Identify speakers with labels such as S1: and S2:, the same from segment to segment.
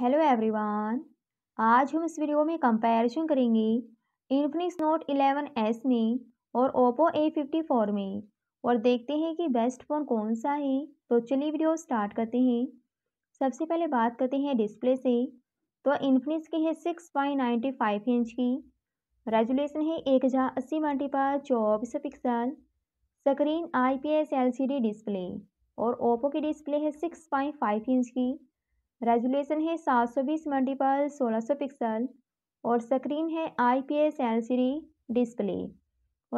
S1: hello everyone आज हम इस वीडियो में कंपैरिजन करेंगे इन्फिनिक्स नोट 11s में और ओप्पो A54 में और देखते हैं कि बेस्ट फ़ोन कौन सा है तो चलिए वीडियो स्टार्ट करते हैं सबसे पहले बात करते हैं डिस्प्ले से तो इन्फिनिक्स की है फाइव इंच की रेजुलेशन है एक हज़ार अस्सी पर चौबीस pixel screen I P S L C D display और ओप्पो की डिस्प्ले है सिक्स पॉइंट फाइव इंच की रेजुलेशन है सात सौ बीस मल्टीपल सोलह सौ पिक्सल और स्क्रीन है I P S L C D display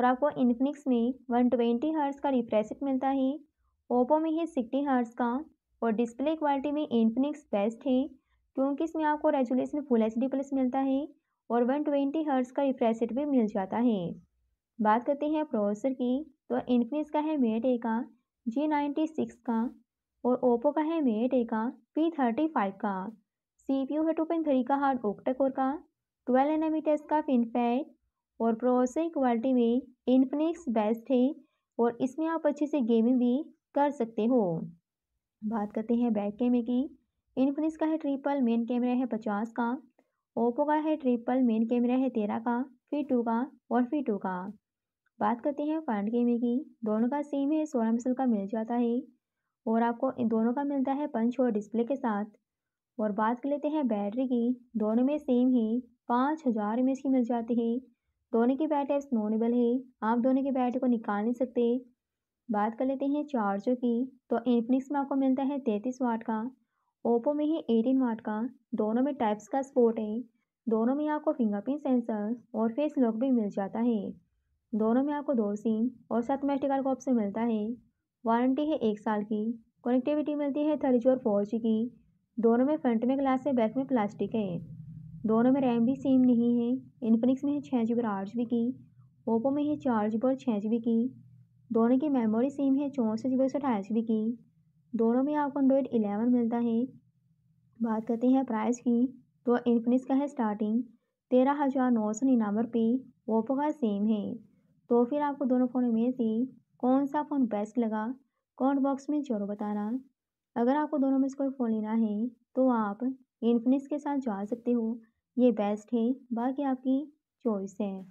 S1: और आपको इन्फिनिक्स में वन ट्वेंटी हर्ट्स का रिफ्रेश मिलता है ओप्पो में है सिक्सटी हर्ट्स का और डिस्प्ले क्वालिटी में इन्फिनिक्स बेस्ट है क्योंकि इसमें आपको resolution full H D plus मिलता है और वन ट्वेंटी हर्ट्स का रिफ्रेश भी मिल जाता है बात करते हैं प्रोसेसर की तो इन्फिनिक्स का है मेट ए का जी नाइन्टी सिक्स का और ओप्पो का है मेट ए का पी थर्टी फाइव का सी पी यू है टू पॉइंट थ्री का हार्ड ओक्टा कोर का ट्वेल्व एन एम का फिनपैट और प्रोसेसर क्वालिटी में इन्फिनिक्स बेस्ट है और इसमें आप अच्छे से गेमिंग भी कर सकते हो बात करते हैं बैक कैमरे की इन्फिनिक्स का है ट्रिपल मेन कैमरा है पचास का ओप्पो का है ट्रिपल मेन कैमरा है तेरह का फी टू का और फी टू का बात करते हैं फ्रंट कैमरे की दोनों का सेम है सोलह मिसल का मिल जाता है और आपको इन दोनों का मिलता है पंच और डिस्प्ले के साथ और बात कर लेते हैं बैटरी की दोनों में सेम ही पाँच हज़ार एम की मिल जाती है दोनों की बैटरी नॉनेबल है आप दोनों की बैटरी को निकाल नहीं सकते बात कर लेते हैं चार्जर की तो एपनिक्स में आपको मिलता है तैंतीस वाट का ओप्पो में ही एटीन वाट का दोनों में टाइप्स का स्पोर्ट है दोनों में आपको फिंगरप्रिंट सेंसर और फेस लॉक भी मिल जाता है दोनों में आपको दो सिम और साथ में का ऑप्शन मिलता है वारंटी है एक साल की कनेक्टिविटी मिलती है थ्री जी और फोर जी की दोनों में फ्रंट में ग्लास है बैक में प्लास्टिक है दोनों में रैम भी सेम नहीं है इन्फिनिक्स में है छः जी और आठ जी की ओप्पो में है चार जी और छः जी की दोनों की मेमोरी सेम है चौंसठ जी बी और सौ अठाईस जी की दोनों में आपको एंड्रॉयड इलेवन मिलता है बात करते हैं प्राइस की तो इन्फिनिक्स का है स्टार्टिंग तेरह हज़ार नौ सौ निन्यानवे रुपये ओप्पो का सेम है तो फिर आपको दोनों फ़ोन में से कौन सा फ़ोन बेस्ट लगा कमेंट बॉक्स में ज़रूर बताना अगर आपको दोनों में से कोई फ़ोन लेना है तो आप इन्फिनिक्स के साथ जा सकते हो ये बेस्ट है बाकी आपकी चॉइस है